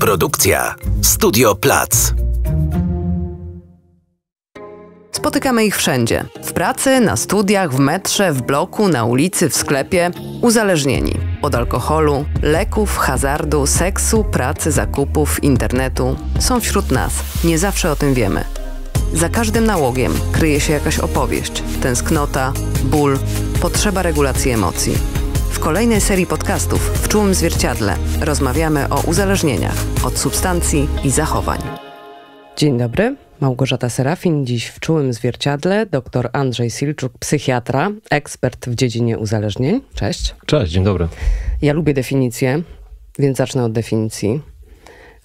Produkcja Studio Plac. Spotykamy ich wszędzie: w pracy, na studiach, w metrze, w bloku, na ulicy, w sklepie. Uzależnieni od alkoholu, leków, hazardu, seksu, pracy, zakupów, internetu są wśród nas. Nie zawsze o tym wiemy. Za każdym nałogiem kryje się jakaś opowieść, tęsknota, ból, potrzeba regulacji emocji kolejnej serii podcastów w czułym zwierciadle rozmawiamy o uzależnieniach od substancji i zachowań. Dzień dobry. Małgorzata Serafin, dziś w czułym zwierciadle dr Andrzej Silczuk, psychiatra, ekspert w dziedzinie uzależnień. Cześć. Cześć, dzień dobry. Ja lubię definicje, więc zacznę od definicji.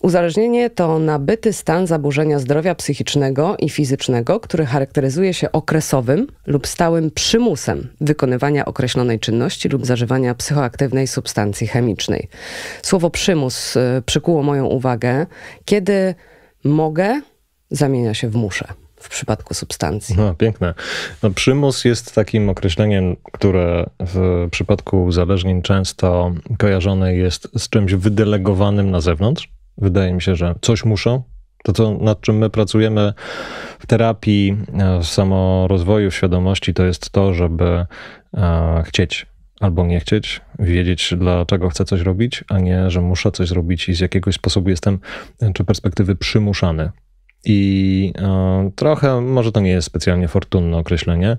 Uzależnienie to nabyty stan zaburzenia zdrowia psychicznego i fizycznego, który charakteryzuje się okresowym lub stałym przymusem wykonywania określonej czynności lub zażywania psychoaktywnej substancji chemicznej. Słowo przymus y, przykuło moją uwagę, kiedy mogę zamienia się w muszę w przypadku substancji. No, piękne. No, przymus jest takim określeniem, które w przypadku uzależnień często kojarzone jest z czymś wydelegowanym na zewnątrz. Wydaje mi się, że coś muszą. To, co, nad czym my pracujemy w terapii, e, w samorozwoju, w świadomości, to jest to, żeby e, chcieć albo nie chcieć, wiedzieć dlaczego chcę coś robić, a nie, że muszę coś zrobić i z jakiegoś sposobu jestem czy perspektywy przymuszany i e, trochę, może to nie jest specjalnie fortunne określenie,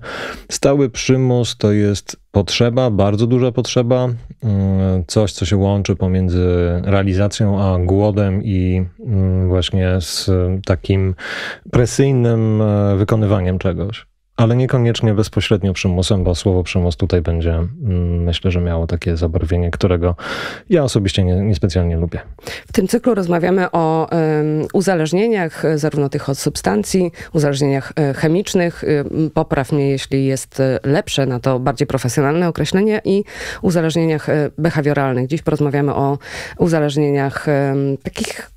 stały przymus to jest potrzeba, bardzo duża potrzeba, e, coś, co się łączy pomiędzy realizacją a głodem i mm, właśnie z takim presyjnym e, wykonywaniem czegoś ale niekoniecznie bezpośrednio przymusem, bo słowo przymus tutaj będzie, mm, myślę, że miało takie zabarwienie, którego ja osobiście nie, niespecjalnie lubię. W tym cyklu rozmawiamy o um, uzależnieniach, e, zarówno tych od substancji, uzależnieniach e, chemicznych, e, popraw mnie, jeśli jest lepsze na to bardziej profesjonalne określenie, i uzależnieniach behawioralnych. Dziś porozmawiamy o uzależnieniach um, takich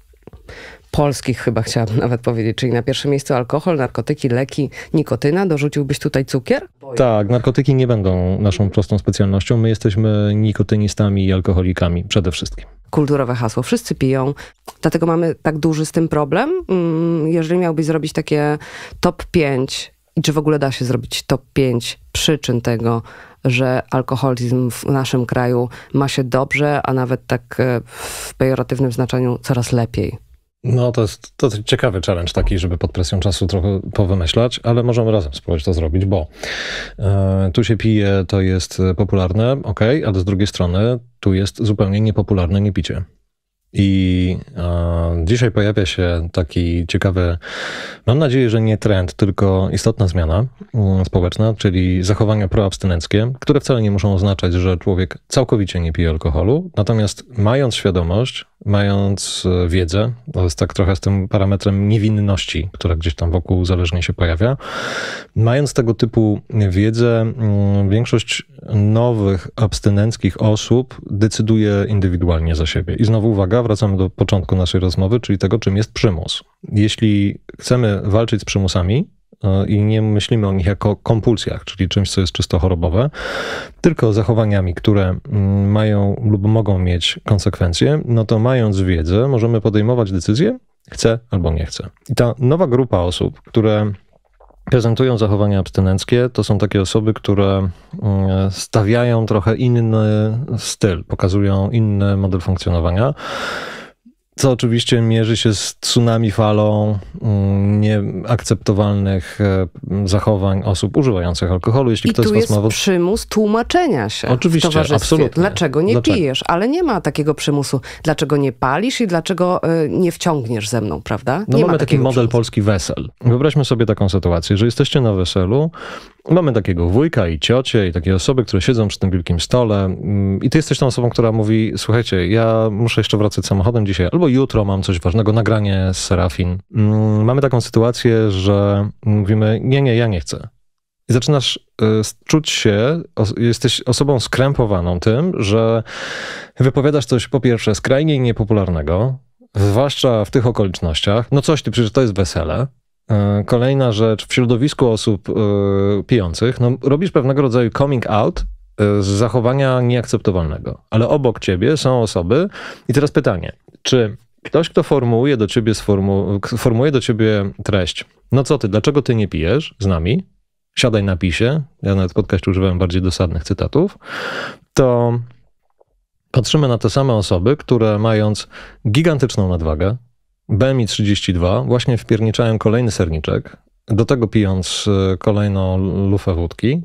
polskich chyba chciałabym nawet powiedzieć, czyli na pierwszym miejscu alkohol, narkotyki, leki, nikotyna. Dorzuciłbyś tutaj cukier? Tak, narkotyki nie będą naszą prostą specjalnością. My jesteśmy nikotynistami i alkoholikami przede wszystkim. Kulturowe hasło. Wszyscy piją, dlatego mamy tak duży z tym problem. Mm, jeżeli miałbyś zrobić takie top 5 i czy w ogóle da się zrobić top 5 przyczyn tego, że alkoholizm w naszym kraju ma się dobrze, a nawet tak e, w pejoratywnym znaczeniu coraz lepiej? No to jest, to jest ciekawy challenge taki, żeby pod presją czasu trochę powymyślać, ale możemy razem spróbować to zrobić, bo e, tu się pije, to jest popularne, ok, ale z drugiej strony tu jest zupełnie niepopularne niepicie. picie. I e, dzisiaj pojawia się taki ciekawy, mam nadzieję, że nie trend, tylko istotna zmiana mm, społeczna, czyli zachowania proabstynenckie, które wcale nie muszą oznaczać, że człowiek całkowicie nie pije alkoholu. Natomiast mając świadomość, mając e, wiedzę, to jest tak trochę z tym parametrem niewinności, która gdzieś tam wokół zależnie się pojawia, mając tego typu wiedzę, mm, większość nowych abstynenckich osób decyduje indywidualnie za siebie. I znowu uwaga, uwaga, wracamy do początku naszej rozmowy, czyli tego, czym jest przymus. Jeśli chcemy walczyć z przymusami, e, i nie myślimy o nich jako kompulsjach, czyli czymś, co jest czysto chorobowe, tylko zachowaniami, które mm, mają lub mogą mieć konsekwencje, no to mając wiedzę, możemy podejmować decyzję, chcę albo nie chcę. I ta nowa grupa osób, które prezentują zachowania abstynenckie, to są takie osoby, które mm, stawiają trochę inny styl, pokazują inny model funkcjonowania co oczywiście mierzy się z tsunami falą mm, nieakceptowalnych e, zachowań osób używających alkoholu, jeśli I ktoś tu jest ma... przymus tłumaczenia się. Oczywiście, absolutnie. Dlaczego nie dlaczego? pijesz? Ale nie ma takiego przymusu. Dlaczego nie palisz i dlaczego e, nie wciągniesz ze mną, prawda? No nie no mamy taki model przymusu. polski wesel. Wyobraźmy sobie taką sytuację, że jesteście na weselu, mamy takiego wujka i ciocie i takie osoby, które siedzą przy tym wielkim stole mm, i ty jesteś tą osobą, która mówi, słuchajcie, ja muszę jeszcze wracać samochodem dzisiaj albo jutro mam coś ważnego, nagranie z Serafin. Mm, mamy taką sytuację, że mówimy, nie, nie, ja nie chcę. I zaczynasz y, czuć się, jesteś osobą skrępowaną tym, że wypowiadasz coś po pierwsze skrajnie niepopularnego, zwłaszcza w tych okolicznościach. No coś ty, przecież to jest wesele. E, kolejna rzecz, w środowisku osób e, pijących, no, robisz pewnego rodzaju coming out e, z zachowania nieakceptowalnego, ale obok ciebie są osoby. I teraz pytanie, czy ktoś, kto formułuje do ciebie, sformu, do ciebie treść, no co ty, dlaczego ty nie pijesz z nami? Siadaj na pisie. Ja nawet w podcaście używałem bardziej dosadnych cytatów. To patrzymy na te same osoby, które mając gigantyczną nadwagę, BMI 32, właśnie wpierniczają kolejny serniczek, do tego pijąc e, kolejną lufę wódki,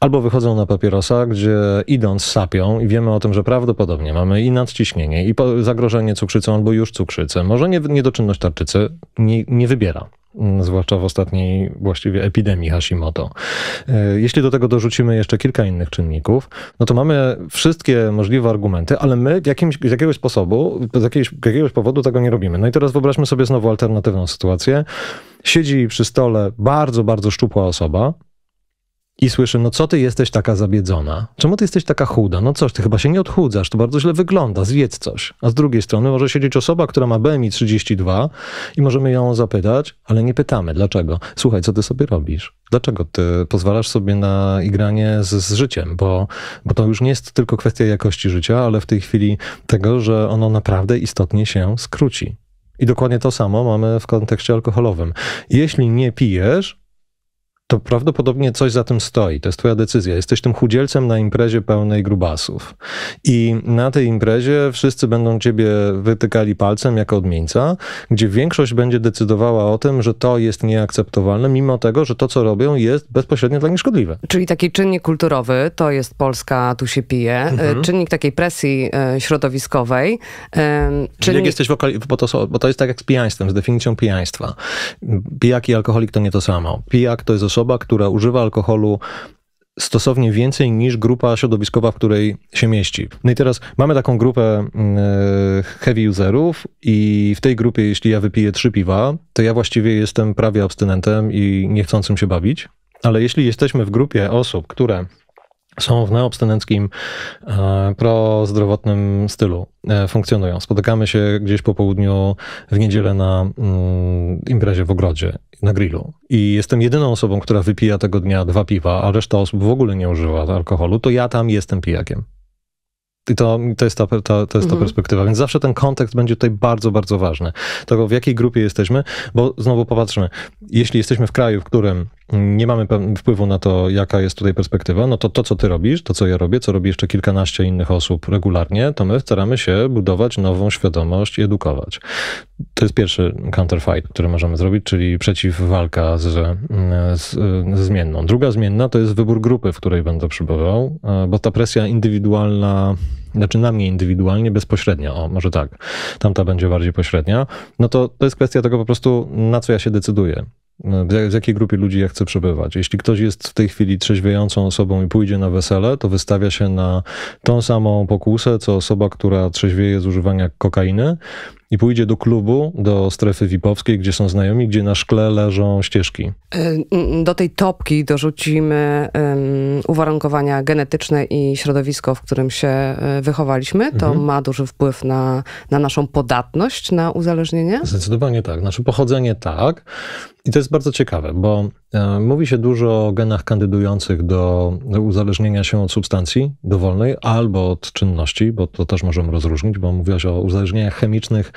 albo wychodzą na papierosa, gdzie idąc sapią i wiemy o tym, że prawdopodobnie mamy i nadciśnienie, i zagrożenie cukrzycą, albo już cukrzycę, może niedoczynność tarczycy, nie, nie wybiera. Mm, zwłaszcza w ostatniej właściwie epidemii Hashimoto. E, jeśli do tego dorzucimy jeszcze kilka innych czynników, no to mamy wszystkie możliwe argumenty, ale my jakimś, z jakiegoś sposobu, z jakiegoś, jakiegoś powodu tego nie robimy. No i teraz wyobraźmy sobie znowu alternatywną sytuację. Siedzi przy stole bardzo, bardzo szczupła osoba, i słyszy, no co ty jesteś taka zabiedzona? Czemu ty jesteś taka chuda? No coś, ty chyba się nie odchudzasz, to bardzo źle wygląda, zjedz coś. A z drugiej strony może siedzieć osoba, która ma BMI 32 i możemy ją zapytać, ale nie pytamy, dlaczego? Słuchaj, co ty sobie robisz? Dlaczego ty pozwalasz sobie na igranie z, z życiem? Bo, bo to już nie jest tylko kwestia jakości życia, ale w tej chwili tego, że ono naprawdę istotnie się skróci. I dokładnie to samo mamy w kontekście alkoholowym. Jeśli nie pijesz, to prawdopodobnie coś za tym stoi. To jest twoja decyzja. Jesteś tym chudzielcem na imprezie pełnej grubasów. I na tej imprezie wszyscy będą ciebie wytykali palcem jako odmieńca, gdzie większość będzie decydowała o tym, że to jest nieakceptowalne, mimo tego, że to, co robią, jest bezpośrednio dla nich szkodliwe. Czyli taki czynnik kulturowy, to jest Polska, tu się pije, e, mhm. czynnik takiej presji e, środowiskowej. E, czynnik... Jak jesteś wokali... bo, to, bo to jest tak jak z pijaństwem, z definicją pijaństwa. Pijak i alkoholik to nie to samo. Pijak to jest osoba, osoba, która używa alkoholu stosownie więcej niż grupa środowiskowa, w której się mieści. No i teraz mamy taką grupę mm, e, heavy userów i w tej grupie, jeśli ja wypiję trzy piwa, to ja właściwie jestem prawie abstynentem i niechcącym się bawić. Ale jeśli jesteśmy w grupie osób, które są w neobstynenckim, e, prozdrowotnym stylu, e, funkcjonują. Spotykamy się gdzieś po południu w niedzielę na mm, imprezie w ogrodzie, na grillu. I jestem jedyną osobą, która wypija tego dnia dwa piwa, a reszta osób w ogóle nie używa alkoholu, to ja tam jestem pijakiem. I to, to jest, ta, ta, to jest ta mhm. perspektywa. Więc zawsze ten kontekst będzie tutaj bardzo, bardzo ważny. Tego, w jakiej grupie jesteśmy, bo znowu popatrzmy, jeśli jesteśmy w kraju, w którym nie mamy wpływu na to, jaka jest tutaj perspektywa, no to to, co ty robisz, to, co ja robię, co robi jeszcze kilkanaście innych osób regularnie, to my staramy się budować nową świadomość i edukować. To jest pierwszy counterfight, który możemy zrobić, czyli przeciwwalka z, z, z zmienną. Druga zmienna to jest wybór grupy, w której będę przybywał, e, bo ta presja indywidualna znaczy na mnie indywidualnie, bezpośrednio, o może tak, tamta będzie bardziej pośrednia, no to to jest kwestia tego po prostu, na co ja się decyduję. No, w jakiej grupie ludzi ja chcę przebywać. Jeśli ktoś jest w tej chwili trzeźwiejącą osobą i pójdzie na wesele, to wystawia się na tą samą pokusę, co osoba, która trzeźwieje z używania kokainy, i pójdzie do klubu, do strefy VIP-owskiej, gdzie są znajomi, gdzie na szkle leżą ścieżki. Y, do tej topki dorzucimy um, uwarunkowania genetyczne i środowisko, w którym się y, wychowaliśmy. To mhm. ma duży wpływ na, na naszą podatność na uzależnienie? Zdecydowanie tak. Nasze znaczy, pochodzenie tak. I to jest bardzo ciekawe, bo E, mówi się dużo o genach kandydujących do uzależnienia się od substancji dowolnej albo od czynności, bo to też możemy rozróżnić, bo mówiłaś o uzależnieniach chemicznych.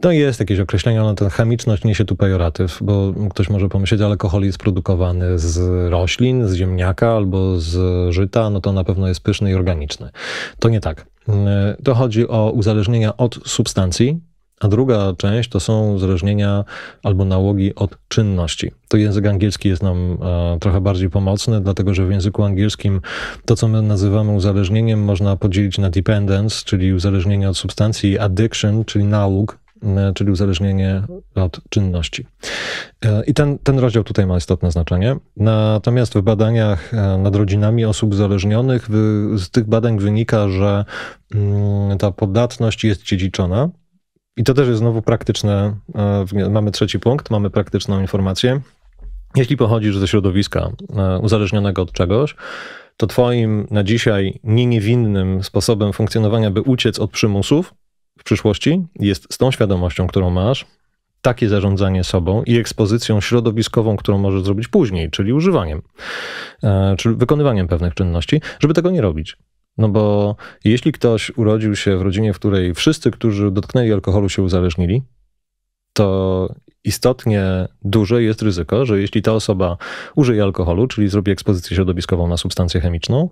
to jest jakieś określenie, ale ta chemiczność niesie tu pejoratyw, bo ktoś może pomyśleć, że alkohol jest produkowany z roślin, z ziemniaka albo z żyta, no to na pewno jest pyszny i organiczny. To nie tak. E, to chodzi o uzależnienia od substancji, a druga część to są zależnienia albo nałogi od czynności. To język angielski jest nam e, trochę bardziej pomocny, dlatego że w języku angielskim to, co my nazywamy uzależnieniem, można podzielić na dependence, czyli uzależnienie od substancji, addiction, czyli nałóg, czyli uzależnienie od czynności. E, I ten, ten rozdział tutaj ma istotne znaczenie. Natomiast w badaniach e, nad rodzinami osób uzależnionych, z tych badań wynika, że mm, ta podatność jest dziedziczona i to też jest znowu praktyczne. E, mamy trzeci punkt, mamy praktyczną informację. Jeśli pochodzisz ze środowiska e, uzależnionego od czegoś, to Twoim na dzisiaj nie niewinnym sposobem funkcjonowania, by uciec od przymusów w przyszłości, jest z tą świadomością, którą masz, takie zarządzanie sobą i ekspozycją środowiskową, którą możesz zrobić później, czyli używaniem, e, czyli wykonywaniem pewnych czynności, żeby tego nie robić. No bo jeśli ktoś urodził się w rodzinie, w której wszyscy, którzy dotknęli alkoholu, się uzależnili, to istotnie duże jest ryzyko, że jeśli ta osoba użyje alkoholu, czyli zrobi ekspozycję środowiskową na substancję chemiczną,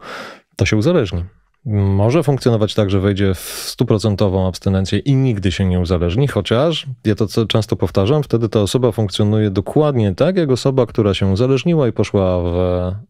to się uzależni może funkcjonować tak, że wejdzie w stuprocentową abstynencję i nigdy się nie uzależni, chociaż, ja to często powtarzam, wtedy ta osoba funkcjonuje dokładnie tak, jak osoba, która się uzależniła i poszła w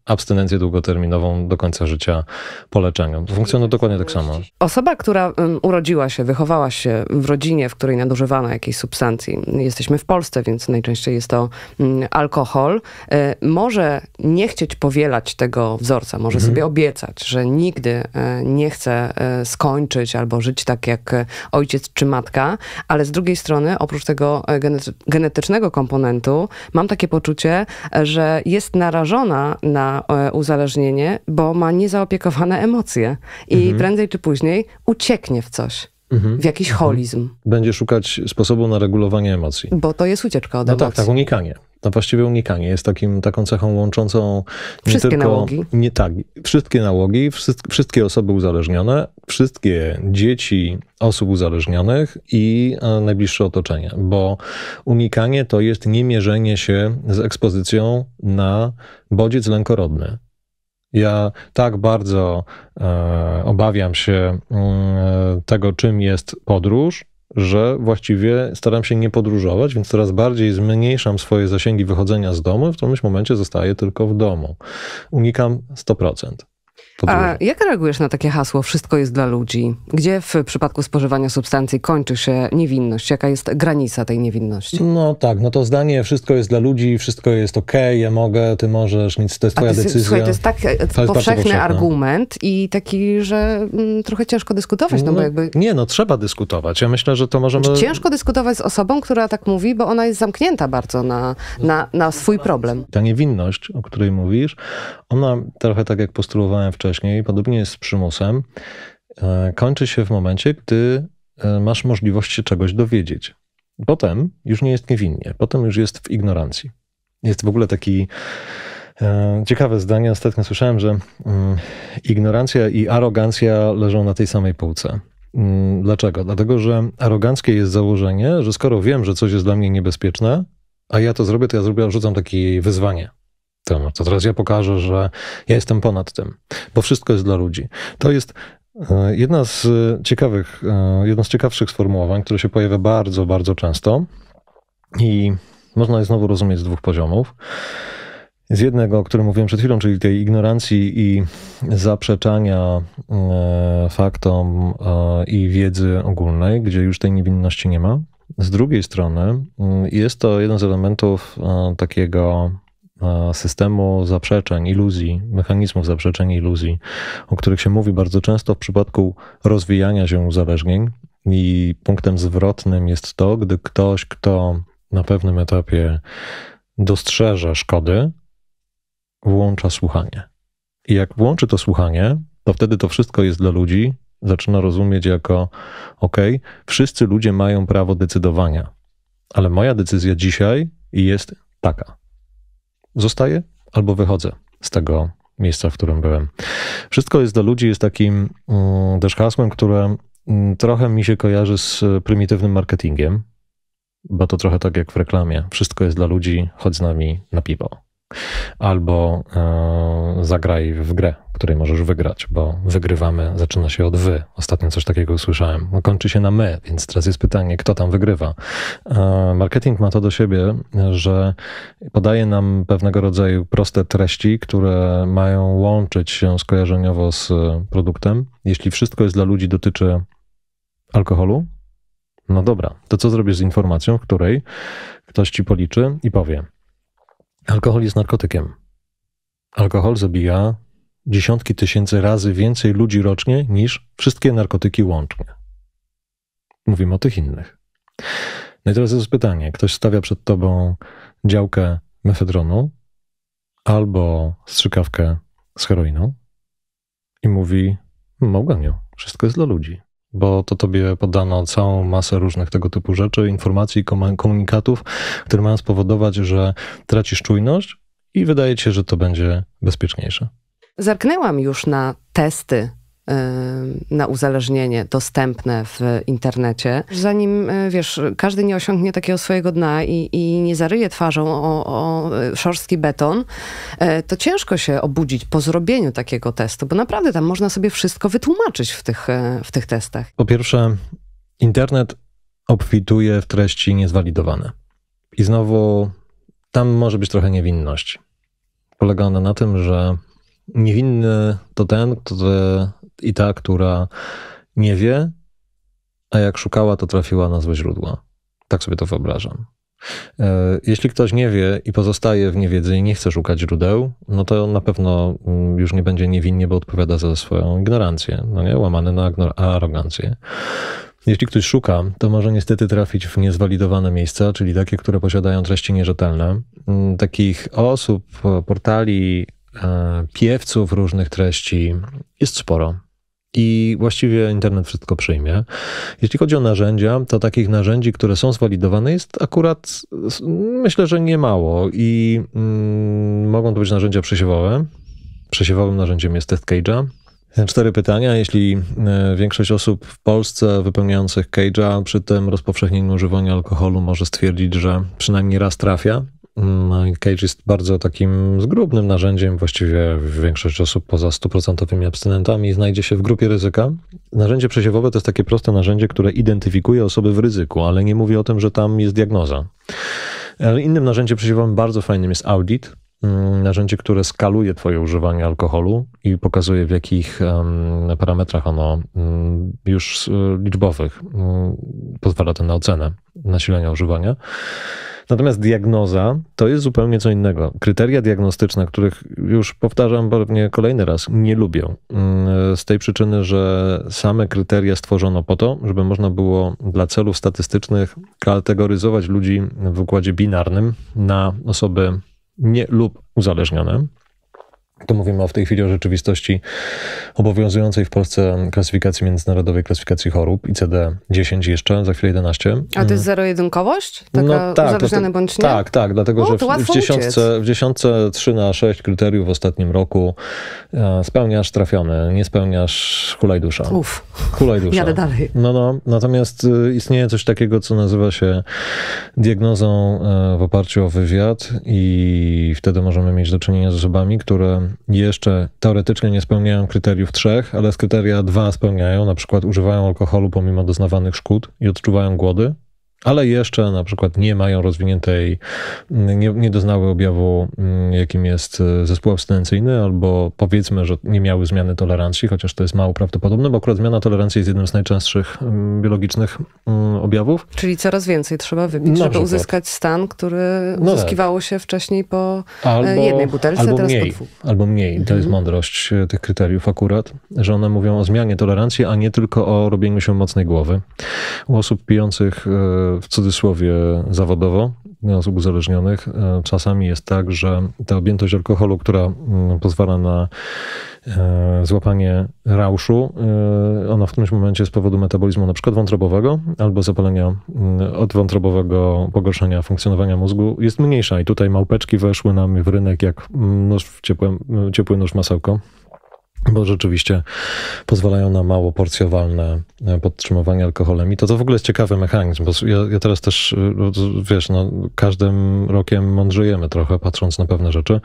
abstynencję długoterminową do końca życia po leczeniu. Funkcjonuje dokładnie tak samo. Osoba, która urodziła się, wychowała się w rodzinie, w której nadużywano jakiejś substancji, jesteśmy w Polsce, więc najczęściej jest to mm, alkohol, e, może nie chcieć powielać tego wzorca, może mhm. sobie obiecać, że nigdy e, nie chce e, skończyć albo żyć tak jak e, ojciec czy matka, ale z drugiej strony, oprócz tego e, genetycznego komponentu, mam takie poczucie, że jest narażona na uzależnienie, bo ma niezaopiekowane emocje i mhm. prędzej czy później ucieknie w coś. Mhm. w jakiś mhm. holizm. Będzie szukać sposobu na regulowanie emocji. Bo to jest ucieczka od no tak, emocji. No tak, tak, unikanie. No właściwie unikanie jest takim, taką cechą łączącą nie wszystkie tylko, nałogi. Nie tak, wszystkie nałogi, wszystkie, wszystkie osoby uzależnione, wszystkie dzieci osób uzależnionych i e, najbliższe otoczenie, bo unikanie to jest niemierzenie się z ekspozycją na bodziec lękorodny. Ja tak bardzo e, obawiam się e, tego, czym jest podróż, że właściwie staram się nie podróżować, więc coraz bardziej zmniejszam swoje zasięgi wychodzenia z domu. W którymś momencie zostaję tylko w domu. Unikam 100%. A jak reagujesz na takie hasło wszystko jest dla ludzi? Gdzie w przypadku spożywania substancji kończy się niewinność? Jaka jest granica tej niewinności? No tak, no to zdanie wszystko jest dla ludzi, wszystko jest okej, okay, ja mogę, ty możesz, nic, to jest twoja ty, decyzja. Słuchaj, to jest tak to e, jest powszechny argument i taki, że m, mm, trochę ciężko dyskutować, no, no, bo jakby... Nie, no trzeba dyskutować. Ja myślę, że to możemy... Znaczy, ciężko dyskutować z osobą, która tak mówi, bo ona jest zamknięta bardzo na, na, na swój problem. Ta niewinność, o której mówisz, ona trochę tak jak postulowałem wcześniej, wcześniej, podobnie jest z przymusem, e, kończy się w momencie, gdy e, masz możliwość się czegoś dowiedzieć. Potem już nie jest niewinnie, potem już jest w ignorancji. Jest w ogóle taki e, ciekawe zdanie, ostatnio słyszałem, że mm, ignorancja i arogancja leżą na tej samej półce. Mm, dlaczego? Dlatego, że aroganckie jest założenie, że skoro wiem, że coś jest dla mnie niebezpieczne, a ja to zrobię, to ja zrobię, rzucam takie wyzwanie co To teraz ja pokażę, że ja jestem ponad tym, bo wszystko jest dla ludzi. To jest e, jedna z e, ciekawych, e, jedno z ciekawszych sformułowań, które się pojawia bardzo, bardzo często i można je znowu rozumieć z dwóch poziomów. Z jednego, o którym mówiłem przed chwilą, czyli tej ignorancji i zaprzeczania faktom i wiedzy ogólnej, gdzie już tej niewinności nie ma. Z drugiej strony jest to jeden z elementów takiego systemu zaprzeczeń, iluzji, mechanizmów zaprzeczeń, iluzji, o których się mówi bardzo często w przypadku rozwijania się uzależnień. I punktem zwrotnym jest to, gdy ktoś, kto na pewnym etapie dostrzeże szkody, włącza słuchanie. I jak włączy to słuchanie, to wtedy to wszystko jest dla ludzi, zaczyna rozumieć jako: OK, wszyscy ludzie mają prawo decydowania, ale moja decyzja dzisiaj jest taka zostaję albo wychodzę z tego miejsca, w którym byłem. Wszystko jest dla ludzi jest takim mm, też hasłem, które mm, trochę mi się kojarzy z prymitywnym marketingiem, bo to trochę tak jak w reklamie. Wszystko jest dla ludzi, chodź z nami na piwo. Albo e, zagraj w grę której możesz wygrać, bo wygrywamy zaczyna się od wy. Ostatnio coś takiego usłyszałem. No, kończy się na my, więc teraz jest pytanie, kto tam wygrywa. E, marketing ma to do siebie, że podaje nam pewnego rodzaju proste treści, które mają łączyć się skojarzeniowo z e, produktem. Jeśli wszystko jest dla ludzi dotyczy alkoholu, no dobra, to co zrobisz z informacją, w której ktoś ci policzy i powie: Alkohol jest narkotykiem. Alkohol zabija dziesiątki tysięcy razy więcej ludzi rocznie niż wszystkie narkotyki łącznie. Mówimy o tych innych. No i teraz jest pytanie: ktoś stawia przed tobą działkę mefedronu albo strzykawkę z heroiną i mówi: Małganiu, wszystko jest dla ludzi, bo to tobie podano całą masę różnych tego typu rzeczy, informacji, komunikatów, które mają spowodować, że tracisz czujność i wydaje ci się, że to będzie bezpieczniejsze. Zerknęłam już na testy y, na uzależnienie dostępne w internecie, zanim, y, wiesz, każdy nie osiągnie takiego swojego dna i, i nie zaryje twarzą o, o y, szorstki beton, to ciężko się obudzić po zrobieniu takiego testu, bo naprawdę tam można sobie wszystko wytłumaczyć w tych, w tych testach. Po pierwsze, internet obfituje w treści niezwalidowane. I znowu tam może być trochę niewinność. Polega ona na tym, że niewinny to ten, który i ta, która nie wie, a jak szukała, to trafiła na złe źródła. Tak sobie to wyobrażam. E, jeśli ktoś nie wie i pozostaje w niewiedzy i nie chce szukać źródeł, no to na pewno mm, już nie będzie niewinnie, bo odpowiada za swoją ignorancję, no nie? Łamany na arogancję. Jeśli ktoś szuka, to może niestety trafić w niezwalidowane miejsca, czyli takie, które posiadają treści nierzetelne. Mm, takich osób, portali, E, piewców różnych treści jest sporo. I właściwie internet wszystko przyjmie. Jeśli chodzi o narzędzia, to takich narzędzi, które są zwalidowane, jest akurat myślę, że niemało. I mm, mogą to być narzędzia przesiewowe. Przesiewowym narzędziem jest test cage'a, Cztery pytania. Jeśli e, większość osób w Polsce wypełniających cage'a przy tym rozpowszechnieniu używania alkoholu może stwierdzić, że przynajmniej raz trafia Mm, Cage jest bardzo takim zgrubnym narzędziem. Właściwie większość osób poza 100% abstynentami znajdzie się w grupie ryzyka. Narzędzie przesiewowe to jest takie proste narzędzie, które identyfikuje osoby w ryzyku, ale nie mówi o tym, że tam jest diagnoza. Ale innym narzędziem przesiewowym bardzo fajnym jest audit. Mm, narzędzie, które skaluje Twoje używanie alkoholu i pokazuje, w jakich um, parametrach ono um, już y, liczbowych um, pozwala to na ocenę nasilenia używania. Natomiast diagnoza to jest zupełnie co innego. Kryteria diagnostyczne, których już powtarzam pewnie kolejny raz, nie lubię. Mm, z tej przyczyny, że same kryteria stworzono po to, żeby można było dla celów statystycznych kategoryzować ludzi w układzie binarnym na osoby nie lub uzależnione tu mówimy o w tej chwili o rzeczywistości obowiązującej w Polsce klasyfikacji międzynarodowej, klasyfikacji chorób, ICD-10 jeszcze, za chwilę 11. A to jest zero-jedynkowość? Taka no, tak, bądź nie? Tak, tak, dlatego o, że w, w, dziesiątce, w dziesiątce 3 na 6 kryteriów w ostatnim roku e, spełniasz trafiony, nie spełniasz hulaj dusza. Uff, hulaj dusza. jadę dalej. No, no, natomiast e, istnieje coś takiego, co nazywa się diagnozą e, w oparciu o wywiad i wtedy możemy mieć do czynienia z osobami, które jeszcze teoretycznie nie spełniają kryteriów trzech, ale z kryteria dwa spełniają, na przykład używają alkoholu pomimo doznawanych szkód i odczuwają głody, ale jeszcze na przykład nie mają rozwiniętej, nie, nie doznały objawu, mm, jakim jest e, zespół abstynencyjny, albo powiedzmy, że nie miały zmiany tolerancji, chociaż to jest mało prawdopodobne, bo akurat zmiana tolerancji jest jednym z najczęstszych mm, biologicznych mm, objawów. Czyli coraz więcej trzeba wypić, na żeby przykład. uzyskać stan, który no tak. uzyskiwało się wcześniej po e, albo, jednej butelce, albo teraz mniej, po dwóch. Albo mniej. Mhm. To jest mhm. mądrość e, tych kryteriów akurat, że one mówią o zmianie tolerancji, a nie tylko o robieniu się mocnej głowy. U osób pijących w cudzysłowie zawodowo osób uzależnionych. E, czasami jest tak, że ta objętość alkoholu, która mm, pozwala na e, złapanie rauszu, e, ona w którymś momencie z powodu metabolizmu na przykład wątrobowego albo zapalenia mm, odwątrobowego pogorszenia funkcjonowania mózgu jest mniejsza. I tutaj małpeczki weszły nam w rynek jak mm, nóż w ciepły, ciepły nóż masełko bo rzeczywiście pozwalają na mało porcjowalne e, podtrzymywanie alkoholem. I to, to w ogóle jest ciekawy mechanizm, bo ja, ja, teraz też, e, wiesz, no, każdym rokiem mądrzejemy trochę, patrząc na pewne rzeczy.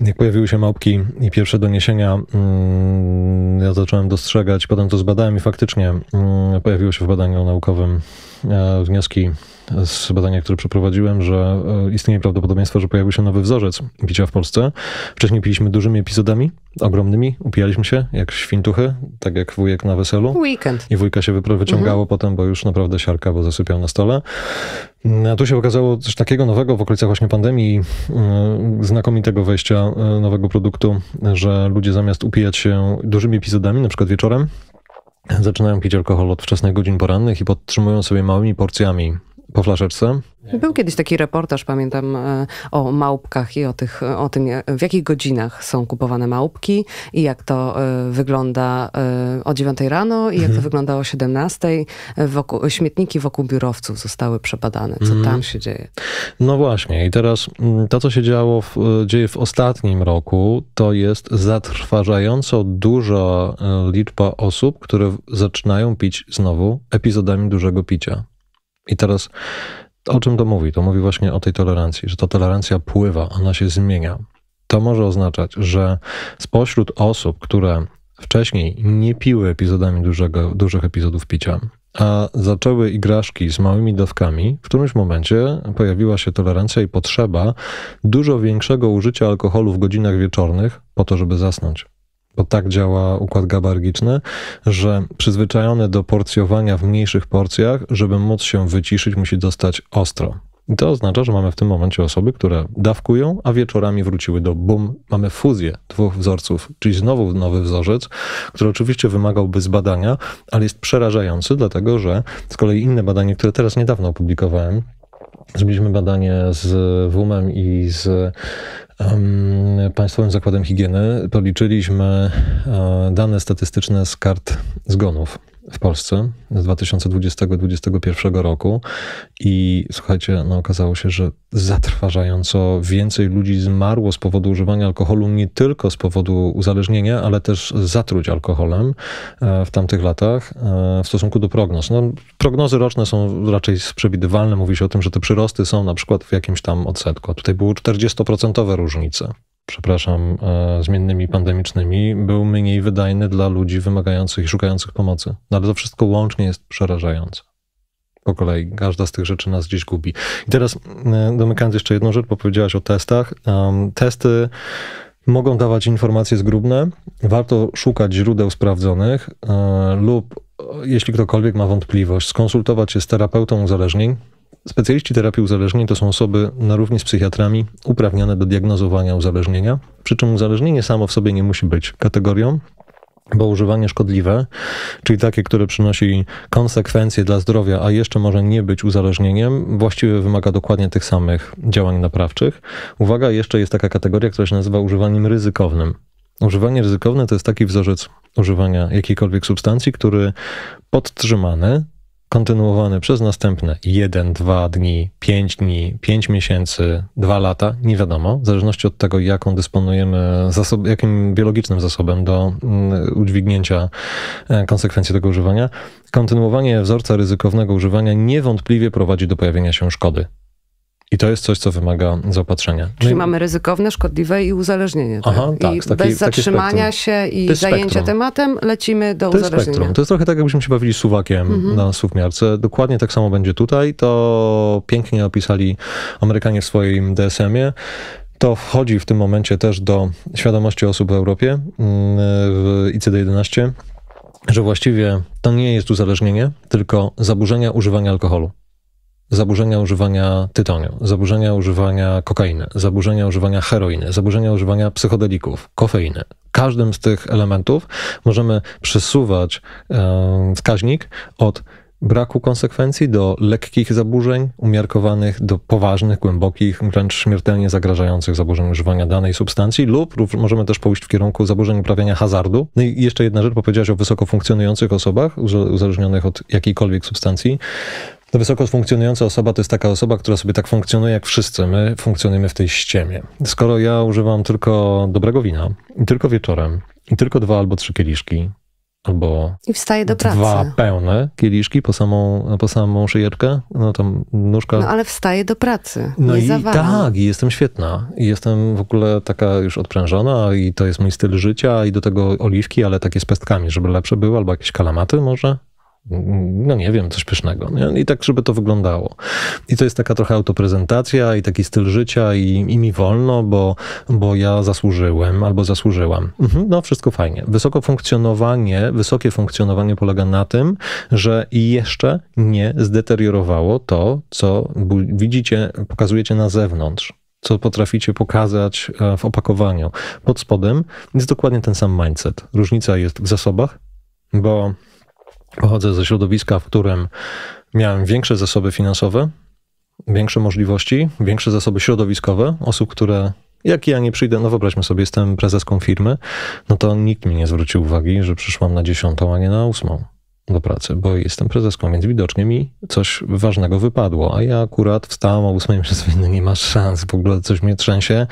Jak pojawiły się małpki i pierwsze doniesienia, mm, ja zacząłem dostrzegać, potem to zbadałem i faktycznie mm, pojawiło się w badaniu naukowym e, wnioski z badania, które przeprowadziłem, że e, istnieje prawdopodobieństwo, że pojawił się nowy wzorzec picia w Polsce. Wcześniej piliśmy dużymi epizodami, ogromnymi, upijaliśmy się jak świntuchy, tak jak wujek na weselu. Weekend. I wujka się wyciągało mhm. potem, bo już naprawdę siarka, bo zasypiał na stole. Mm, a tu się okazało coś takiego nowego w okolicach właśnie pandemii, mm, znakomitego wejścia e, nowego produktu, że ludzie zamiast upijać się dużymi epizodami, na przykład wieczorem, zaczynają pić alkohol od wczesnych godzin porannych i podtrzymują sobie małymi porcjami po flaszeczce? Był kiedyś taki reportaż, pamiętam, e, o małpkach i o, tych, e, o tym, w jakich godzinach są kupowane małpki i jak to e, wygląda o 9 rano i jak mhm. to wygląda o 17. Wokół, śmietniki wokół biurowców zostały przebadane. Co mhm. tam się dzieje? No właśnie. I teraz mm, to, co się działo, w, dzieje w ostatnim roku, to jest zatrważająco duża liczba osób, które zaczynają pić znowu epizodami dużego picia. I teraz o czym to mówi? To mówi właśnie o tej tolerancji, że ta tolerancja pływa, ona się zmienia. To może oznaczać, że spośród osób, które wcześniej nie piły epizodami dużego, dużych epizodów picia, a zaczęły igraszki z małymi dawkami, w którymś momencie pojawiła się tolerancja i potrzeba dużo większego użycia alkoholu w godzinach wieczornych po to, żeby zasnąć bo tak działa układ gabargiczny, że przyzwyczajony do porcjowania w mniejszych porcjach, żeby móc się wyciszyć, musi dostać ostro. I to oznacza, że mamy w tym momencie osoby, które dawkują, a wieczorami wróciły do boom. Mamy fuzję dwóch wzorców, czyli znowu nowy wzorzec, który oczywiście wymagałby zbadania, ale jest przerażający, dlatego że z kolei inne badanie, które teraz niedawno opublikowałem, Zrobiliśmy badanie z WUM-em i z Państwowym Zakładem Higieny policzyliśmy e, dane statystyczne z kart zgonów w Polsce z 2020-2021 roku i słuchajcie, no, okazało się, że zatrważająco więcej ludzi zmarło z powodu używania alkoholu, nie tylko z powodu uzależnienia, ale też zatruć alkoholem e, w tamtych latach e, w stosunku do prognoz. No, prognozy roczne są raczej przewidywalne, mówi się o tym, że te przyrosty są na przykład w jakimś tam odsetku. A tutaj były 40% różnice przepraszam, e, zmiennymi pandemicznymi, był mniej wydajny dla ludzi wymagających i szukających pomocy. No, ale to wszystko łącznie jest przerażające. Po kolei, każda z tych rzeczy nas gdzieś gubi. I teraz, e, domykając jeszcze jedną rzecz, bo powiedziałaś o testach. Um, testy mogą dawać informacje zgrubne. Warto szukać źródeł sprawdzonych e, lub jeśli ktokolwiek ma wątpliwość, skonsultować się z terapeutą uzależnień, Specjaliści terapii uzależnień to są osoby na równi z psychiatrami uprawnione do diagnozowania uzależnienia, przy czym uzależnienie samo w sobie nie musi być kategorią, bo używanie szkodliwe, czyli takie, które przynosi konsekwencje dla zdrowia, a jeszcze może nie być uzależnieniem, właściwie wymaga dokładnie tych samych działań naprawczych. Uwaga, jeszcze jest taka kategoria, która się nazywa używaniem ryzykownym. Używanie ryzykowne to jest taki wzorzec używania jakiejkolwiek substancji, który podtrzymany kontynuowane przez następne 1, 2 dni, 5 dni, 5 miesięcy, 2 lata, nie wiadomo, w zależności od tego, jaką dysponujemy, zasob, jakim biologicznym zasobem do mm, udźwignięcia e, konsekwencji tego używania, kontynuowanie wzorca ryzykownego używania niewątpliwie prowadzi do pojawienia się szkody. I to jest coś, co wymaga zaopatrzenia. No Czyli i... mamy ryzykowne, szkodliwe i uzależnienie. Tak? Aha, tak, I taki, bez zatrzymania się i zajęcia tematem lecimy do to uzależnienia. Jest spektrum. To jest trochę tak, jakbyśmy się bawili suwakiem mhm. na suwmiarce. Dokładnie tak samo będzie tutaj. To pięknie opisali Amerykanie w swoim DSM-ie. To wchodzi w tym momencie też do świadomości osób w Europie mm, w ICD-11, że właściwie to nie jest uzależnienie, tylko zaburzenia używania alkoholu zaburzenia używania tytoniu, zaburzenia używania kokainy, zaburzenia używania heroiny, zaburzenia używania psychodelików, kofeiny. Każdym z tych elementów możemy przesuwać e, wskaźnik od braku konsekwencji do lekkich zaburzeń, umiarkowanych do poważnych, głębokich, wręcz śmiertelnie zagrażających zaburzeń używania danej substancji lub, lub możemy też pójść w kierunku zaburzeń uprawiania hazardu. No i jeszcze jedna rzecz, bo powiedziałeś o wysoko funkcjonujących osobach, uzależnionych od jakiejkolwiek substancji. To no, wysoko funkcjonująca osoba to jest taka osoba, która sobie tak funkcjonuje jak wszyscy. My funkcjonujemy w tej ściemie. Skoro ja używam tylko dobrego wina, i tylko wieczorem, i tylko dwa albo trzy kieliszki, albo I wstaje do dwa pracy. dwa pełne kieliszki po samą, po samą szyjeczkę, no tam nóżka. No ale wstaje do pracy, no nie i zawala. Tak, i jestem świetna. I jestem w ogóle taka już odprężona i to jest mój styl życia i do tego oliwki, ale takie z pestkami, żeby lepsze były, albo jakieś kalamaty może no nie wiem, coś pysznego. Nie? I tak, żeby to wyglądało. I to jest taka trochę autoprezentacja i taki styl życia i, i mi wolno, bo, bo ja zasłużyłem albo zasłużyłam. Mhm, no wszystko fajnie. Wysoko funkcjonowanie, wysokie funkcjonowanie polega na tym, że jeszcze nie zdeteriorowało to, co widzicie, pokazujecie na zewnątrz co potraficie pokazać e, w opakowaniu. Pod spodem jest dokładnie ten sam mindset. Różnica jest w zasobach, bo Pochodzę ze środowiska, w którym miałem większe zasoby finansowe, większe możliwości, większe zasoby środowiskowe osób, które jak ja nie przyjdę, no wyobraźmy sobie, jestem prezeską firmy, no to nikt mi nie zwrócił uwagi, że przyszłam na dziesiątą, a nie na ósmą do pracy, bo jestem prezeską, więc widocznie mi coś ważnego wypadło, a ja akurat wstałam o 8 przez winny, nie masz szans, w ogóle coś mnie trzęsie.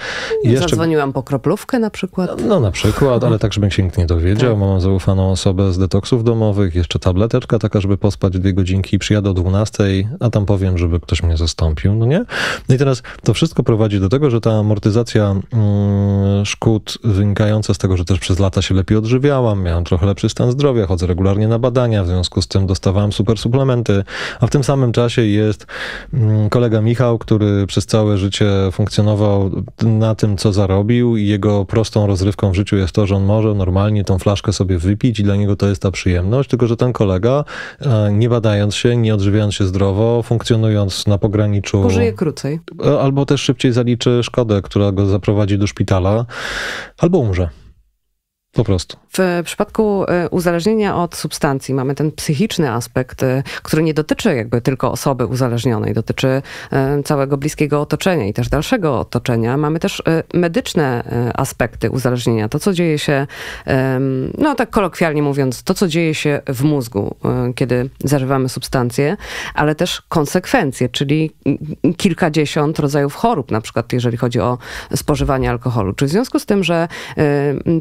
I jeszcze... Zadzwoniłam po kroplówkę na przykład. No, no na przykład, ale tak, żeby się nikt nie dowiedział. Tak. Mam zaufaną osobę z detoksów domowych, jeszcze tableteczka taka, żeby pospać dwie godzinki, przyjadę o dwunastej, a tam powiem, żeby ktoś mnie zastąpił, no nie? No i teraz to wszystko prowadzi do tego, że ta amortyzacja mm, szkód wynikająca z tego, że też przez lata się lepiej odżywiałam, miałam trochę lepszy stan zdrowia, chodzę regularnie na badania, w związku z tym dostawałem super suplementy. A w tym samym czasie jest mm, kolega Michał, który przez całe życie funkcjonował na tym, co zarobił i jego prostą rozrywką w życiu jest to, że on może normalnie tą flaszkę sobie wypić i dla niego to jest ta przyjemność, tylko że ten kolega, e, nie badając się, nie odżywiając się zdrowo, funkcjonując na pograniczu... Pożyje krócej. E, albo też szybciej zaliczy szkodę, która go zaprowadzi do szpitala, albo umrze. Po prostu. W przypadku e, uzależnienia od substancji mamy ten psychiczny aspekt, e, który nie dotyczy jakby tylko osoby uzależnionej, dotyczy e, całego bliskiego otoczenia i też dalszego otoczenia. Mamy też medyczne aspekty uzależnienia. To, co dzieje się, no tak kolokwialnie mówiąc, to, co dzieje się w mózgu, kiedy zażywamy substancje, ale też konsekwencje, czyli kilkadziesiąt rodzajów chorób, na przykład jeżeli chodzi o spożywanie alkoholu. Czy w związku z tym, że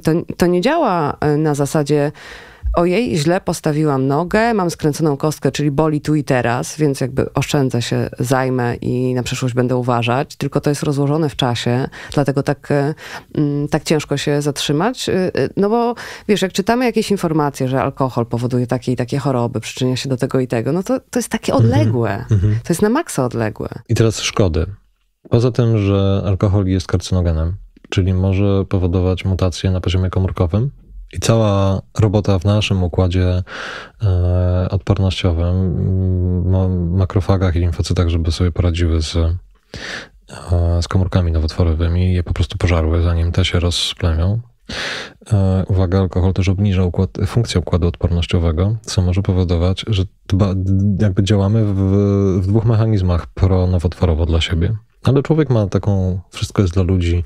to, to nie działa na zasadzie ojej, źle postawiłam nogę, mam skręconą kostkę, czyli boli tu i teraz, więc jakby oszczędzę się, zajmę i na przyszłość będę uważać, tylko to jest rozłożone w czasie, dlatego tak, e, mm, tak ciężko się zatrzymać, e, e, no bo wiesz, jak czytamy jakieś informacje, że alkohol powoduje takie i takie choroby, przyczynia się do tego i tego, no to, to jest takie mhm. odległe, mm -hmm. to jest na maksa odległe. I teraz szkody. Poza tym, że alkohol jest karcynogenem, czyli może powodować mutacje na poziomie komórkowym, i cała robota w naszym układzie e, odpornościowym, makrofagach i limfocytach, żeby sobie poradziły z, e, z komórkami nowotworowymi, je po prostu pożarły, zanim te się rozplemią. E, uwaga, alkohol też obniża układ, funkcję układu odpornościowego, co może powodować, że dba, jakby działamy w, w dwóch mechanizmach pronowotworowo dla siebie. Ale człowiek ma taką, wszystko jest dla ludzi,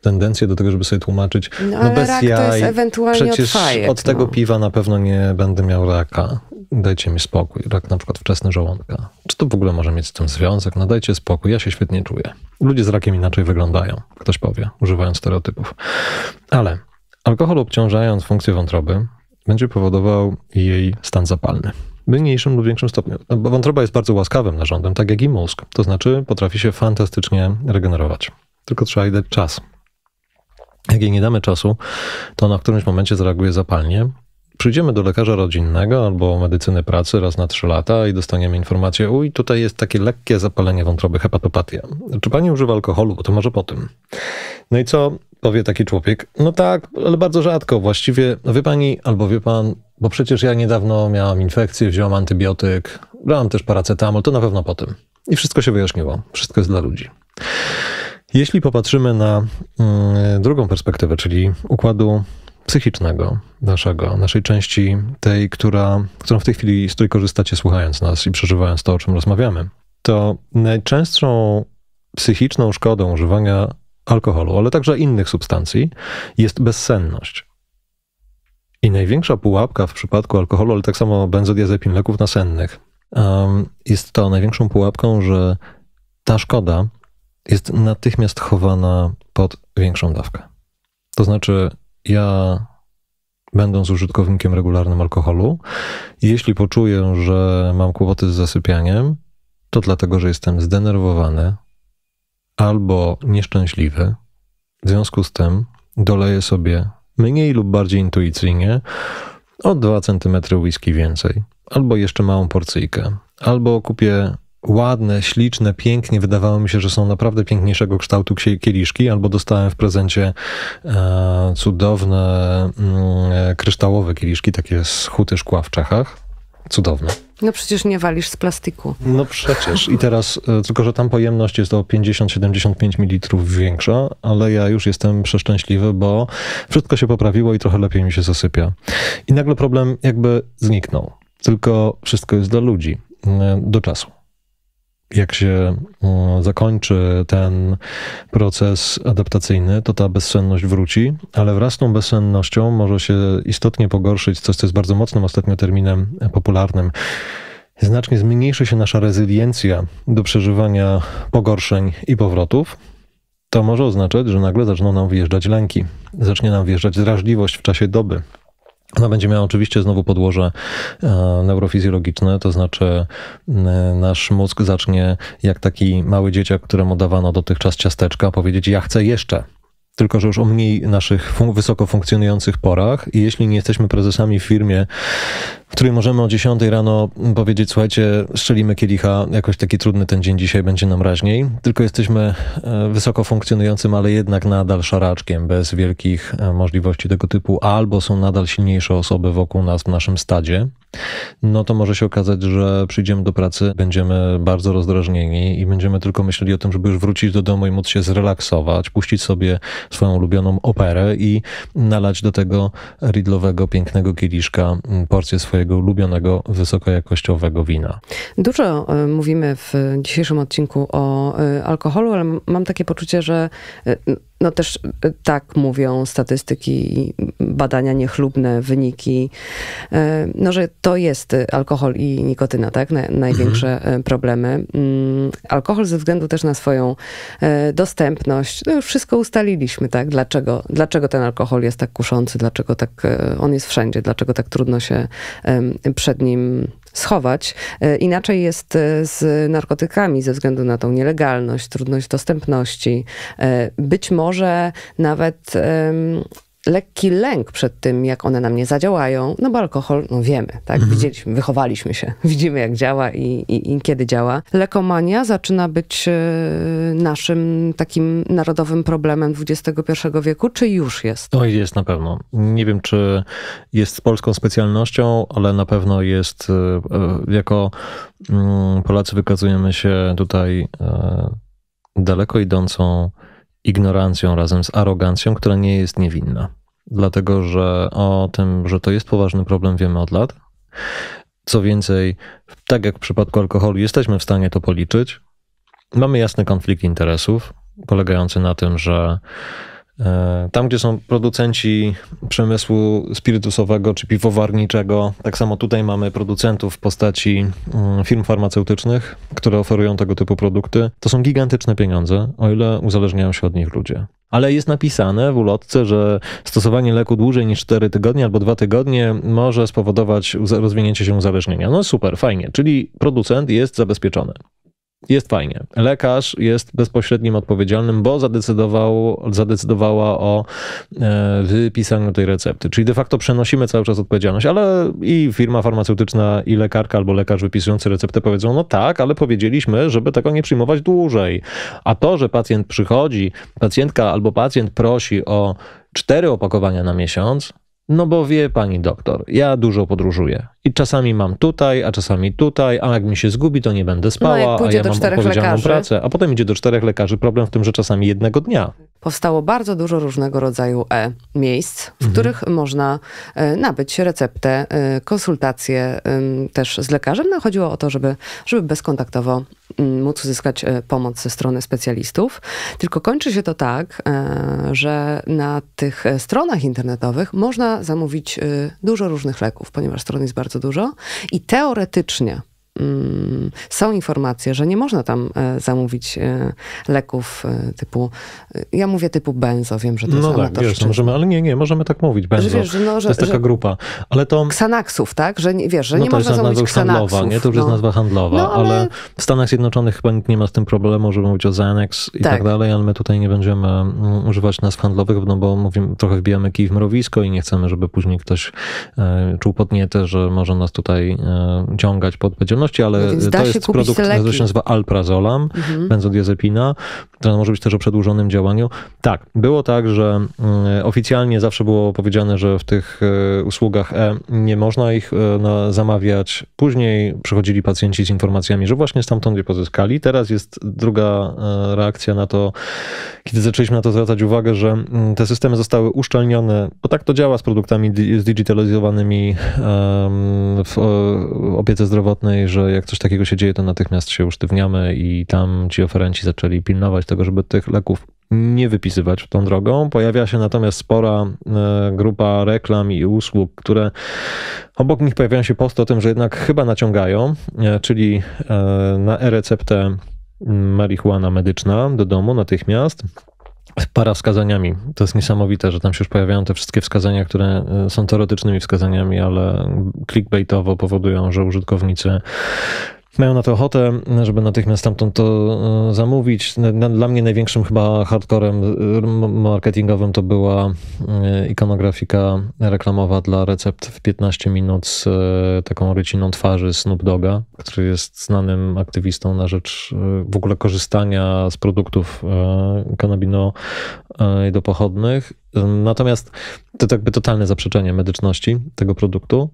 tendencję do tego, żeby sobie tłumaczyć, no, no bez jaj, przecież od, od tego no. piwa na pewno nie będę miał raka, dajcie mi spokój. Rak na przykład wczesny żołądka. Czy to w ogóle może mieć z tym związek? No dajcie spokój, ja się świetnie czuję. Ludzie z rakiem inaczej wyglądają, ktoś powie, używając stereotypów. Ale alkohol obciążając funkcję wątroby, będzie powodował jej stan zapalny mniejszym lub większym stopniu. No, bo wątroba jest bardzo łaskawym narządem, tak jak i mózg. To znaczy potrafi się fantastycznie regenerować. Tylko trzeba jej dać czas. Jak jej nie damy czasu, to ona w którymś momencie zareaguje zapalnie. Przyjdziemy do lekarza rodzinnego albo medycyny pracy raz na trzy lata i dostaniemy informację, uj, tutaj jest takie lekkie zapalenie wątroby, hepatopatia. Czy pani używa alkoholu, bo to może po tym. No i co powie taki człowiek? No tak, ale bardzo rzadko. Właściwie, wie pani albo wie pan, bo przecież ja niedawno miałam infekcję, wziąłam antybiotyk, brałam też paracetamol, to na pewno po tym. I wszystko się wyjaśniło. Wszystko jest dla ludzi. Jeśli popatrzymy na mm, drugą perspektywę, czyli układu psychicznego naszego, naszej części tej, która, którą w tej chwili, z której korzystacie słuchając nas i przeżywając to, o czym rozmawiamy, to najczęstszą psychiczną szkodą używania alkoholu, ale także innych substancji jest bezsenność. I największa pułapka w przypadku alkoholu, ale tak samo benzodiazepin leków nasennych, jest to największą pułapką, że ta szkoda jest natychmiast chowana pod większą dawkę. To znaczy, ja będąc użytkownikiem regularnym alkoholu, jeśli poczuję, że mam kłopoty z zasypianiem, to dlatego, że jestem zdenerwowany albo nieszczęśliwy. W związku z tym doleję sobie mniej lub bardziej intuicyjnie o 2 cm whisky więcej, albo jeszcze małą porcyjkę, albo kupię ładne, śliczne, pięknie. Wydawało mi się, że są naprawdę piękniejszego kształtu kieliszki, albo dostałem w prezencie e, cudowne mm, e, kryształowe kieliszki, takie z huty szkła w Czechach cudowne. No przecież nie walisz z plastiku. No przecież. I teraz, e, tylko że tam pojemność jest o 50-75 ml większa, ale ja już jestem przeszczęśliwy, bo wszystko się poprawiło i trochę lepiej mi się zasypia. I nagle problem jakby zniknął. Tylko wszystko jest dla ludzi, e, do czasu jak się e, zakończy ten proces adaptacyjny, to ta bezsenność wróci, ale wraz z tą bezsennością może się istotnie pogorszyć coś, co jest bardzo mocnym ostatnio terminem popularnym. Znacznie zmniejszy się nasza rezyliencja do przeżywania pogorszeń i powrotów. To może oznaczać, że nagle zaczną nam wjeżdżać lęki, zacznie nam wjeżdżać drażliwość w czasie doby, ona no, będzie miała oczywiście znowu podłoże e, neurofizjologiczne, to znaczy e, nasz mózg zacznie jak taki mały dzieciak, któremu dawano dotychczas ciasteczka, powiedzieć ja chcę jeszcze tylko że już o mniej naszych fun- wysoko funkcjonujących porach. I jeśli nie jesteśmy prezesami w firmie, w której możemy o 10 rano powiedzieć, słuchajcie, strzelimy kielicha, jakoś taki trudny ten dzień dzisiaj, będzie nam raźniej, tylko jesteśmy e, wysoko funkcjonującym, ale jednak nadal szaraczkiem, bez wielkich e, możliwości tego typu, albo są nadal silniejsze osoby wokół nas w naszym stadzie, no to może się okazać, że przyjdziemy do pracy, będziemy bardzo rozdrażnieni i będziemy tylko myśleli o tym, żeby już wrócić do domu i móc się zrelaksować, puścić sobie swoją ulubioną operę i nalać do tego ridlowego, pięknego kieliszka mm, porcję swojego ulubionego, wysokojakościowego wina. Dużo y, mówimy w dzisiejszym odcinku o y, alkoholu, ale mam takie poczucie, że y, no też y, tak mówią statystyki, badania niechlubne, wyniki, y, no że to jest alkohol i nikotyna, tak? największe mhm. Y, problemy. Mm, alkohol ze względu też na swoją dostępność, no już wszystko ustaliliśmy, tak? Dlaczego, dlaczego ten alkohol jest tak kuszący, dlaczego tak on jest wszędzie, dlaczego tak trudno się przed nim schować. E, inaczej jest e, z narkotykami ze względu na tą nielegalność, trudność dostępności. E, być może nawet lekki lęk przed tym, jak one na mnie zadziałają, no bo alkohol, no wiemy, tak, mhm. widzieliśmy, wychowaliśmy się, widzimy jak działa i, i, i kiedy działa. Lekomania zaczyna być e, naszym takim narodowym problemem XXI wieku, czy już jest? No jest na pewno. Nie wiem, czy jest polską specjalnością, ale na pewno jest, e, e, jako mm, Polacy wykazujemy się tutaj daleko idącą ignorancją razem z arogancją, która nie jest niewinna dlatego że o tym, że to jest poważny problem, wiemy od lat. Co więcej, tak jak w przypadku alkoholu, jesteśmy w stanie to policzyć. Mamy jasny konflikt interesów, polegający na tym, że E, tam, gdzie są producenci przemysłu spirytusowego czy piwowarniczego, tak samo tutaj mamy producentów w postaci mm, firm farmaceutycznych, które oferują tego typu produkty. To są gigantyczne pieniądze, o ile uzależniają się od nich ludzie. Ale jest napisane w ulotce, że stosowanie leku dłużej niż 4 tygodnie albo 2 tygodnie może spowodować rozwinięcie się uzależnienia. No super, fajnie, czyli producent jest zabezpieczony jest fajnie. Lekarz jest bezpośrednim odpowiedzialnym, bo zadecydował, zadecydowała o e, wypisaniu tej recepty. Czyli de facto przenosimy cały czas odpowiedzialność, ale i firma farmaceutyczna, i lekarka albo lekarz wypisujący receptę powiedzą, no tak, ale powiedzieliśmy, żeby tego nie przyjmować dłużej. A to, że pacjent przychodzi, pacjentka albo pacjent prosi o cztery opakowania na miesiąc, no bo wie pani doktor, ja dużo podróżuję i czasami mam tutaj, a czasami tutaj, a jak mi się zgubi, to nie będę no, spała, no, a ja mam odpowiedzialną lekarzy. pracę, a potem idzie do czterech lekarzy. Problem w tym, że czasami jednego dnia powstało bardzo dużo różnego rodzaju e miejsc, w mhm. których można e, nabyć receptę, e, konsultacje też z lekarzem. No, chodziło o to, żeby, żeby bezkontaktowo mm, móc uzyskać e, pomoc ze strony specjalistów. Tylko kończy się to tak, że na tych stronach internetowych można zamówić dużo różnych leków, ponieważ stron jest bardzo dużo i teoretycznie Mm, są informacje, że nie można tam e, zamówić e, leków e, typu, ja mówię typu benzo, wiem, że to jest No tak, wiesz, no możemy, ale nie, nie, możemy tak mówić, benzo. Że wiesz, że no, że, to jest taka grupa. Ale to... Ksanaksów, tak? Że wiesz, że no nie można zamówić ksanaksów. Handlowa, nie? To już no. jest nazwa handlowa, no, ale... ale... w Stanach Zjednoczonych chyba nikt nie ma z tym problemu, żeby mówić o Xanax i tak. tak dalej, ale my tutaj nie będziemy mm, używać nazw handlowych, no bo mówimy, trochę wbijamy kij w mrowisko i nie chcemy, żeby później ktoś e, czuł podnietę, że może nas tutaj e, ciągać pod odpowiedzialność ale no to jest produkt, który się nazywa alprazolam, mhm. benzodiazepina, która może być też o przedłużonym działaniu. Tak, było tak, że mm, oficjalnie zawsze było powiedziane, że w tych e, usługach E nie można ich e, zamawiać. Później przychodzili pacjenci z informacjami, że właśnie stamtąd je pozyskali. Teraz jest druga e, reakcja na to, kiedy zaczęliśmy na to zwracać uwagę, że mm, te systemy zostały uszczelnione, bo tak to działa z produktami zdigitalizowanymi w opiece zdrowotnej, że że jak coś takiego się dzieje, to natychmiast się usztywniamy i tam ci oferenci zaczęli pilnować tego, żeby tych leków nie wypisywać tą drogą. Pojawia się natomiast spora e, grupa reklam i usług, które obok nich pojawiają się post o tym, że jednak chyba naciągają, e, czyli e, na e-receptę mm, marihuana medyczna do domu natychmiast para wskazaniami. To jest niesamowite, że tam się już pojawiają te wszystkie wskazania, które e, są teoretycznymi wskazaniami, ale clickbaitowo powodują, że użytkownicy mają na to ochotę, żeby natychmiast stamtąd to e, zamówić. Dla mnie największym chyba hardcorem marketingowym to była e, ikonografika reklamowa dla recept w 15 minut z e, taką ryciną twarzy Snoop Doga, który jest znanym aktywistą na rzecz w ogóle korzystania z produktów kanabino i dopochodnych Natomiast to jakby totalne zaprzeczenie medyczności tego produktu.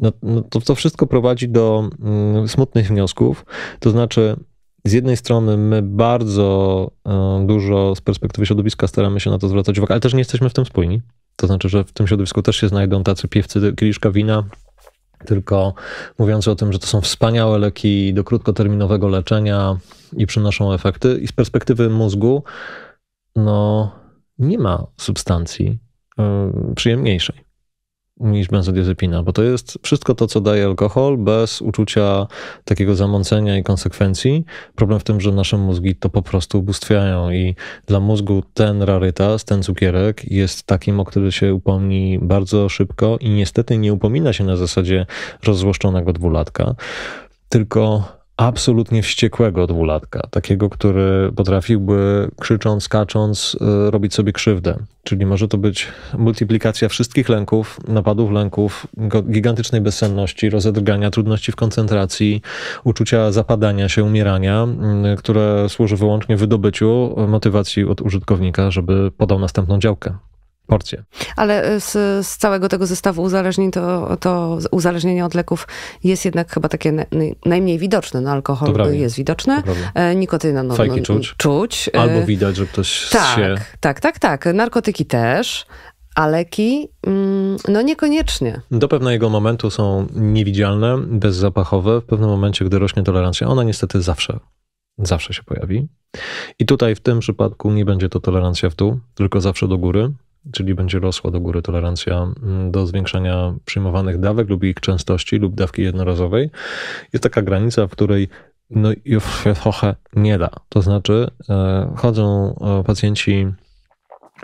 No, no to, to wszystko prowadzi do mm, smutnych wniosków. To znaczy, z jednej strony my bardzo dużo z perspektywy środowiska staramy się na to zwracać uwagę, ale też nie jesteśmy w tym spójni. To znaczy, że w tym środowisku też się znajdą tacy piewcy kieliszka wina, tylko mówiący o tym, że to są wspaniałe leki do krótkoterminowego leczenia i przynoszą efekty. I z perspektywy mózgu, no nie ma substancji e, przyjemniejszej niż benzodiazepina, bo to jest wszystko to, co daje alkohol, bez uczucia takiego zamącenia i konsekwencji. Problem w tym, że nasze mózgi to po prostu ubóstwiają i dla mózgu ten rarytas, ten cukierek jest takim, o który się upomni bardzo szybko i niestety nie upomina się na zasadzie rozzłoszczonego dwulatka, tylko absolutnie wściekłego dwulatka, takiego, który potrafiłby krzycząc, kacząc y, robić sobie krzywdę. Czyli może to być multiplikacja wszystkich lęków, napadów lęków, gigantycznej bezsenności, rozedrgania, trudności w koncentracji, uczucia zapadania się, umierania, y, które służy wyłącznie wydobyciu motywacji od użytkownika, żeby podał następną działkę porcję. Ale e, z, z, całego tego zestawu uzależnień to, to uzależnienie od leków jest jednak chyba takie na, najmniej widoczne. No, alkohol jest widoczny, e, nikotyna no, Fajki no, czuć. czuć. E, Albo widać, że ktoś tak, się... Tak, tak, tak. Narkotyki też. A leki? Mm, no niekoniecznie. Do pewnego momentu są niewidzialne, bezzapachowe. W pewnym momencie, gdy rośnie tolerancja, ona niestety zawsze, zawsze się pojawi. I tutaj w tym przypadku nie będzie to tolerancja w dół, tylko zawsze do góry czyli będzie rosła do góry tolerancja mm, do zwiększania przyjmowanych dawek lub ich częstości lub dawki jednorazowej. Jest taka granica, w której no już się trochę nie da. To znaczy e, chodzą e, pacjenci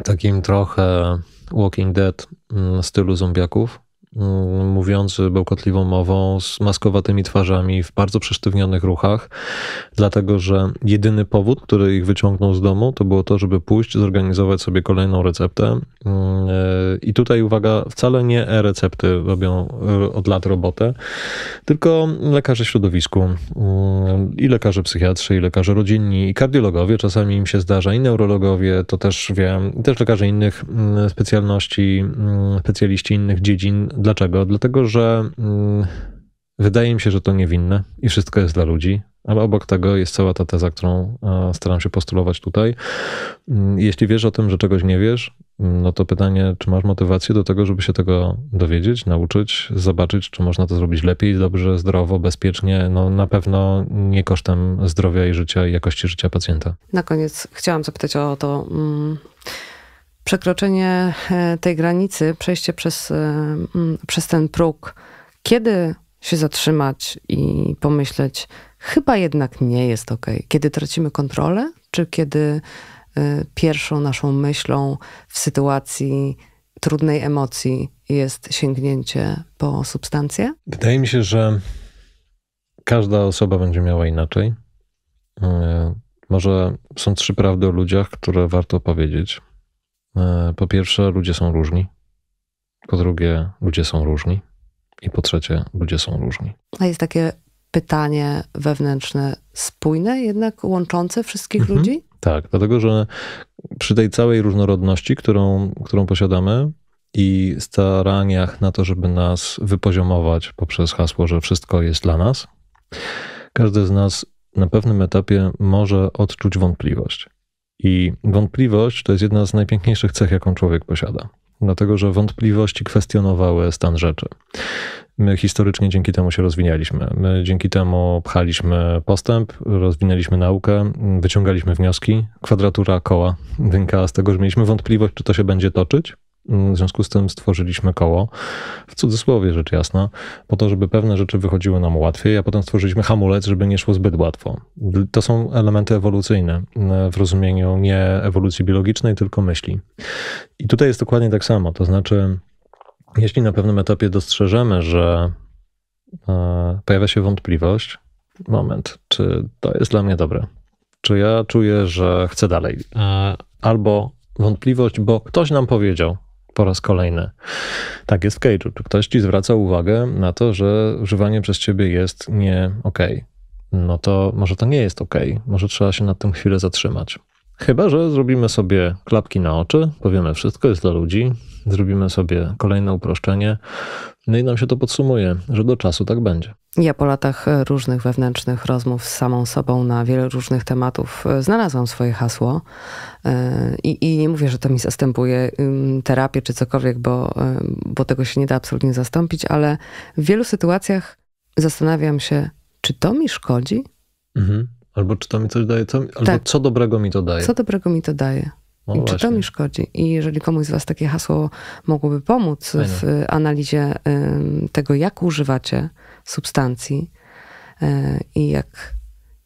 takim trochę Walking Dead mm, stylu zombiaków, Mm, mówiący bełkotliwą mową, z maskowatymi twarzami, w bardzo przesztywnionych ruchach, dlatego że jedyny powód, który ich wyciągnął z domu, to było to, żeby pójść, zorganizować sobie kolejną receptę. Mm, e, I tutaj uwaga, wcale nie e-recepty robią e, od lat robotę, tylko lekarze środowisku mm, i lekarze psychiatrzy, i lekarze rodzinni, i kardiologowie, czasami im się zdarza, i neurologowie, to też wiem, też lekarze innych specjalności, specjaliści innych dziedzin Dlaczego? Dlatego, że mm, wydaje mi się, że to niewinne i wszystko jest dla ludzi. Ale obok tego jest cała ta teza, którą staram się postulować tutaj. Mm, jeśli wiesz o tym, że czegoś nie wiesz, mm, no to pytanie, czy masz motywację do tego, żeby się tego dowiedzieć, nauczyć, zobaczyć, czy można to zrobić lepiej, dobrze, zdrowo, bezpiecznie, no na pewno nie kosztem zdrowia i życia i jakości życia pacjenta. Na koniec chciałam zapytać o to. Mm przekroczenie e, tej granicy, przejście przez, e, przez ten próg, kiedy się zatrzymać i pomyśleć, chyba jednak nie jest ok. Kiedy tracimy kontrolę, czy kiedy e, pierwszą naszą myślą w sytuacji trudnej emocji jest sięgnięcie po substancję? Wydaje mi się, że każda osoba będzie miała inaczej. Może są trzy prawdy o ludziach, które warto powiedzieć. E, po pierwsze, ludzie są różni. Po drugie, ludzie są różni. I po trzecie, ludzie są różni. A jest takie pytanie wewnętrzne spójne, jednak łączące wszystkich mhm. ludzi? Tak, dlatego że przy tej całej różnorodności, którą, którą posiadamy i staraniach na to, żeby nas wypoziomować poprzez hasło, że wszystko jest dla nas, każdy z nas na pewnym etapie może odczuć wątpliwość. I wątpliwość to jest jedna z najpiękniejszych cech, jaką człowiek posiada. Dlatego, że wątpliwości kwestionowały stan rzeczy. My historycznie dzięki temu się rozwijaliśmy. My dzięki temu pchaliśmy postęp, rozwinęliśmy naukę, wyciągaliśmy wnioski. Kwadratura koła wynikała z tego, że mieliśmy wątpliwość, czy to się będzie toczyć, Mm, w związku z tym stworzyliśmy koło, w cudzysłowie rzecz jasna, po to, żeby pewne rzeczy wychodziły nam łatwiej, a potem stworzyliśmy hamulec, żeby nie szło zbyt łatwo. To są elementy ewolucyjne mm, w rozumieniu nie ewolucji biologicznej, tylko myśli. I tutaj jest dokładnie tak samo. To znaczy, jeśli na pewnym etapie dostrzeżemy, że e, pojawia się wątpliwość, moment, czy to jest dla mnie dobre? Czy ja czuję, że chcę dalej? E, albo wątpliwość, bo ktoś nam powiedział, po raz kolejny. Tak jest w Cage'u. Czy ktoś ci zwraca uwagę na to, że używanie przez ciebie jest nie okej? Okay? No to może to nie jest okej. Okay. Może trzeba się nad tym chwilę zatrzymać. Chyba, że zrobimy sobie klapki na oczy, powiemy wszystko jest dla ludzi, zrobimy sobie kolejne uproszczenie, no i nam się to podsumuje, że do czasu tak będzie. Ja po latach e, różnych wewnętrznych rozmów z samą sobą na wiele różnych tematów e, znalazłam swoje hasło e, i, i nie mówię, że to mi zastępuje terapię czy cokolwiek, bo, bo tego się nie da absolutnie zastąpić, ale w wielu sytuacjach zastanawiam się, czy to mi szkodzi? Mhm. Albo czy to mi coś daje, co, albo tak. co dobrego mi to daje. Co dobrego mi to daje. No i czy to mi szkodzi? I jeżeli komuś z Was takie hasło mogłoby pomóc Fajne. w y, analizie tego, jak używacie substancji y, i jak,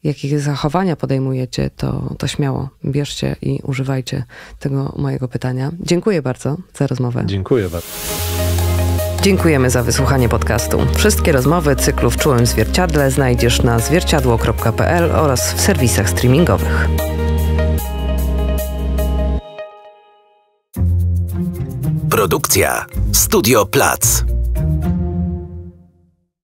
jakie zachowania podejmujecie, to, to śmiało bierzcie i używajcie tego mojego pytania. Dziękuję bardzo za rozmowę. Dziękuję bardzo. Dziękujemy za wysłuchanie podcastu. Wszystkie rozmowy cyklu w czułym zwierciadle znajdziesz na zwierciadło.pl oraz w serwisach streamingowych. Produkcja Studio Plac.